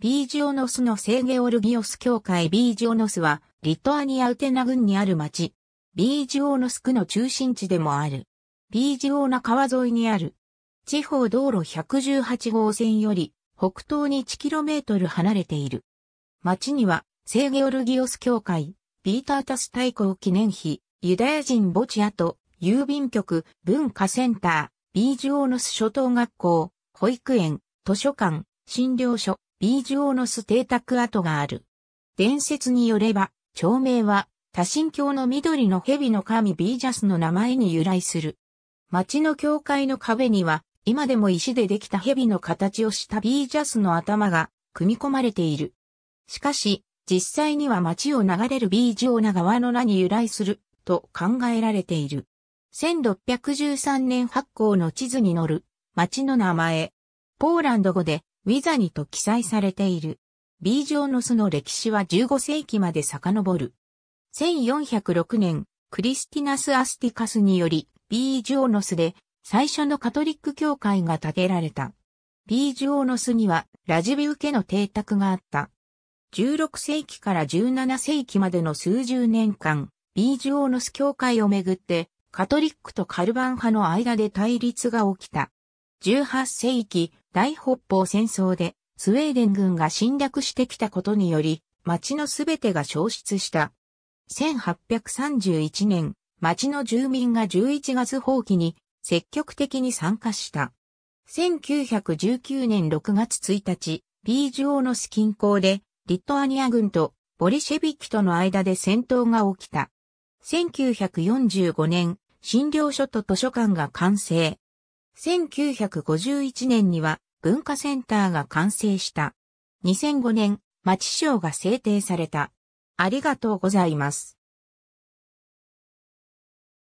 ビージオノスの聖ゲオルギオス教会ビージオノスは、リトアニアウテナ郡にある町、ビージオノス区の中心地でもある。ビージオナ川沿いにある。地方道路118号線より、北東に 1km 離れている。町には、聖ゲオルギオス教会、ビータータス大公記念碑、ユダヤ人墓地跡、郵便局、文化センター、ビージオノス初等学校、保育園、図書館、診療所、ビージオーノス邸宅跡がある。伝説によれば、町名は、多神教の緑の蛇の神ビージャスの名前に由来する。町の教会の壁には、今でも石でできた蛇の形をしたビージャスの頭が組み込まれている。しかし、実際には町を流れるビージオーナ川の名に由来すると考えられている。1613年発行の地図に載る町の名前。ポーランド語でウィザニと記載されている。ビージョーノスの歴史は15世紀まで遡る。1406年、クリスティナス・アスティカスにより、ビージョーノスで最初のカトリック教会が建てられた。ビージョーノスにはラジビウ家の邸宅があった。16世紀から17世紀までの数十年間、ビージョーノス教会をめぐって、カトリックとカルバン派の間で対立が起きた。18世紀、大北方戦争でスウェーデン軍が侵略してきたことにより、町のすべてが消失した。1831年、町の住民が11月放棄に積極的に参加した。1919年6月1日、ビージオのス近郊で、リトアニア軍とボリシェビキとの間で戦闘が起きた。1945年、診療所と図書館が完成。1951年には文化センターが完成した。2005年、町賞が制定された。ありがとうございます。